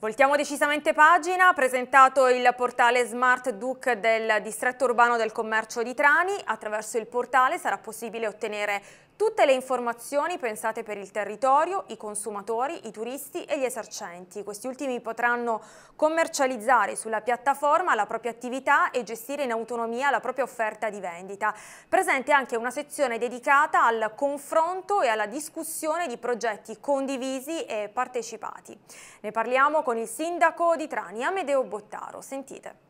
Voltiamo decisamente pagina, presentato il portale Smart Duc del distretto urbano del commercio di Trani, attraverso il portale sarà possibile ottenere Tutte le informazioni pensate per il territorio, i consumatori, i turisti e gli esercenti. Questi ultimi potranno commercializzare sulla piattaforma la propria attività e gestire in autonomia la propria offerta di vendita. Presente anche una sezione dedicata al confronto e alla discussione di progetti condivisi e partecipati. Ne parliamo con il sindaco di Trani, Amedeo Bottaro. Sentite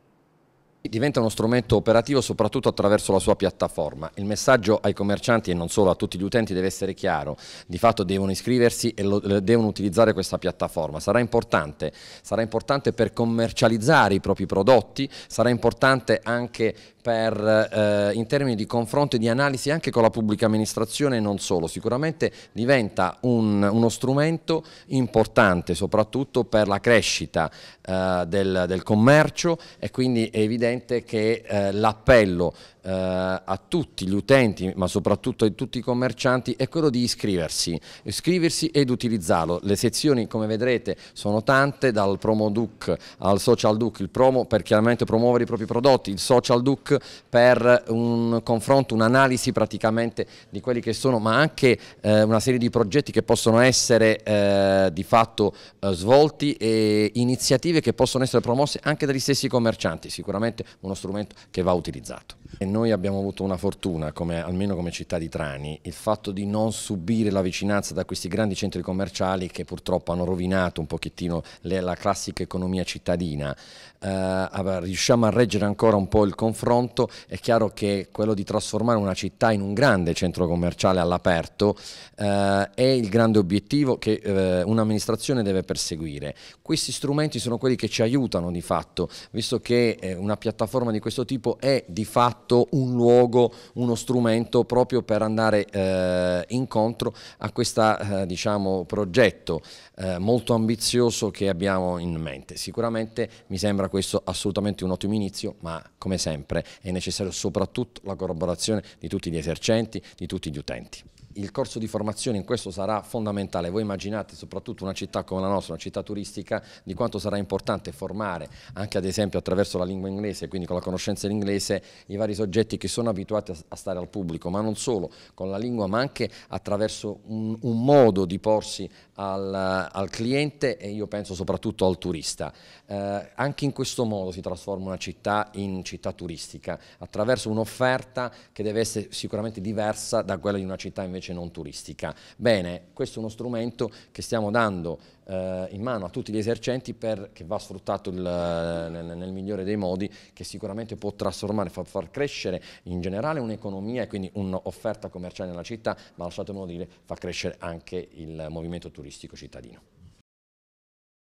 diventa uno strumento operativo soprattutto attraverso la sua piattaforma. Il messaggio ai commercianti e non solo a tutti gli utenti deve essere chiaro, di fatto devono iscriversi e lo, devono utilizzare questa piattaforma, sarà importante, sarà importante per commercializzare i propri prodotti, sarà importante anche per, eh, in termini di confronto e di analisi anche con la pubblica amministrazione e non solo, sicuramente diventa un, uno strumento importante soprattutto per la crescita eh, del, del commercio e quindi è evidente evidente che eh, l'appello eh, a tutti gli utenti, ma soprattutto a tutti i commercianti, è quello di iscriversi, iscriversi ed utilizzarlo. Le sezioni, come vedrete, sono tante, dal promo duc al social duc, il promo per chiaramente promuovere i propri prodotti, il social duc per un confronto, un'analisi praticamente di quelli che sono, ma anche eh, una serie di progetti che possono essere eh, di fatto eh, svolti e iniziative che possono essere promosse anche dagli stessi commercianti. Sicuramente sicuramente uno strumento che va utilizzato. E noi abbiamo avuto una fortuna, come, almeno come città di Trani, il fatto di non subire la vicinanza da questi grandi centri commerciali che purtroppo hanno rovinato un pochettino le, la classica economia cittadina. Eh, riusciamo a reggere ancora un po' il confronto, è chiaro che quello di trasformare una città in un grande centro commerciale all'aperto eh, è il grande obiettivo che eh, un'amministrazione deve perseguire. Questi strumenti sono quelli che ci aiutano di fatto, visto che eh, una piattaforma piattaforma di questo tipo è di fatto un luogo, uno strumento proprio per andare eh, incontro a questo eh, diciamo, progetto eh, molto ambizioso che abbiamo in mente. Sicuramente mi sembra questo assolutamente un ottimo inizio, ma come sempre è necessario soprattutto la collaborazione di tutti gli esercenti, di tutti gli utenti il corso di formazione in questo sarà fondamentale. Voi immaginate soprattutto una città come la nostra, una città turistica, di quanto sarà importante formare anche ad esempio attraverso la lingua inglese, quindi con la conoscenza dell'inglese, i vari soggetti che sono abituati a stare al pubblico, ma non solo con la lingua, ma anche attraverso un, un modo di porsi al, al, cliente e io penso soprattutto al turista. Eh, anche in questo modo si trasforma una città in città turistica, attraverso un'offerta che deve essere sicuramente diversa da quella di una città invece invece non turistica. Bene, questo è uno strumento che stiamo dando eh, in mano a tutti gli esercenti per, che va sfruttato il, eh, nel, nel, migliore dei modi, che sicuramente può trasformare, far, far crescere in generale un'economia e quindi un'offerta commerciale nella città, ma lasciatemelo dire, fa crescere anche il movimento turistico cittadino.